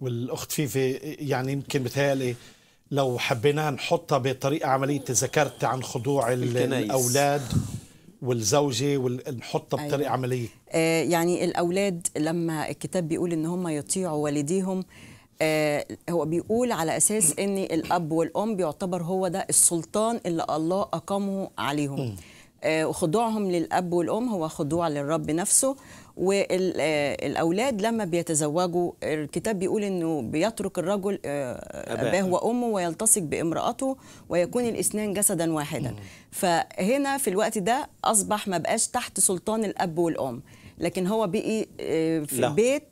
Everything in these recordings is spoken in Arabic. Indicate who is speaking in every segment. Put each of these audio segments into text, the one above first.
Speaker 1: والاخت فيفي يعني يمكن بتهيألي لو حبيناها نحطها بطريقه عمليه ذكرت عن خضوع الاولاد والزوجه ونحطها بطريقه أيوة. عمليه
Speaker 2: آه يعني الاولاد لما الكتاب بيقول ان هم يطيعوا والديهم آه هو بيقول على اساس ان الاب والام بيعتبر هو ده السلطان اللي الله اقامه عليهم م. وخضوعهم آه، للأب والأم هو خضوع للرب نفسه والأولاد لما بيتزوجوا الكتاب بيقول أنه بيترك الرجل آه، أباه وأمه ويلتصق بامرأته ويكون الإثنان جسدا واحدا فهنا في الوقت ده أصبح ما بقاش تحت سلطان الأب والأم لكن هو بقي آه، في لا. بيت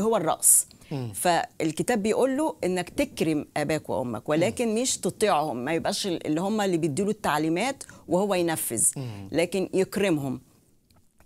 Speaker 2: هو الرأس فالكتاب بيقول له انك تكرم اباك وامك ولكن مش تطيعهم ما يبقاش اللي هم اللي بيديله التعليمات وهو ينفذ لكن يكرمهم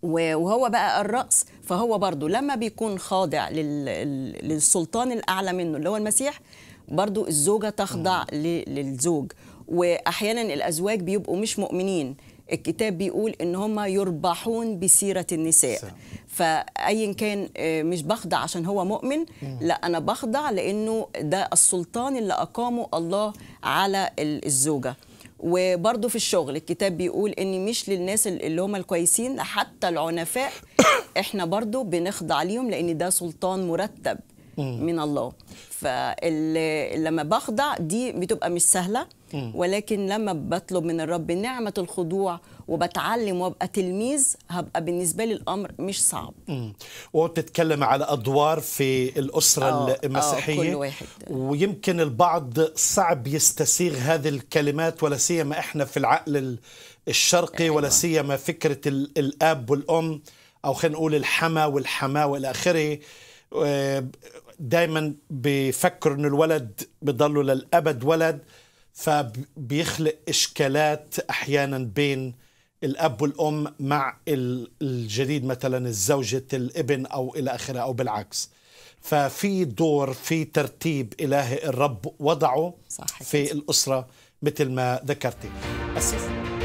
Speaker 2: وهو بقى الرأس فهو برضه لما بيكون خاضع للسلطان الأعلى منه اللي هو المسيح برضه الزوجة تخضع للزوج وأحيانا الأزواج بيبقوا مش مؤمنين الكتاب بيقول ان هم يربحون بسيره النساء فايا كان آه، مش بخضع عشان هو مؤمن لا انا بخضع لانه ده السلطان اللي اقامه الله على الزوجه وبرضه في الشغل الكتاب بيقول ان مش للناس اللي هم الكويسين حتى العنفاء احنا برضه بنخضع ليهم لان ده سلطان مرتب من الله فلما بخضع دي بتبقى مش سهله ولكن لما بطلب من الرب نعمه الخضوع وبتعلم وابقى تلميذ هبقى بالنسبه لي الامر مش صعب
Speaker 1: وبتتكلم على ادوار في الاسره أوه آه، المسيحيه أوه كل واحد. ويمكن البعض صعب يستسيغ هذه الكلمات ولا سيما احنا في العقل الشرقي أيوة. ولا سيما فكره الاب والام او خلينا نقول الحما والحماه والى اخره آه، دايما بيفكر انه الولد بضله للابد ولد فبيخلق اشكالات احيانا بين الاب والام مع الجديد مثلا الزوجه الابن او الى اخره او بالعكس ففي دور في ترتيب الهي الرب وضعه صحيح. في الاسره مثل ما ذكرتي أسف.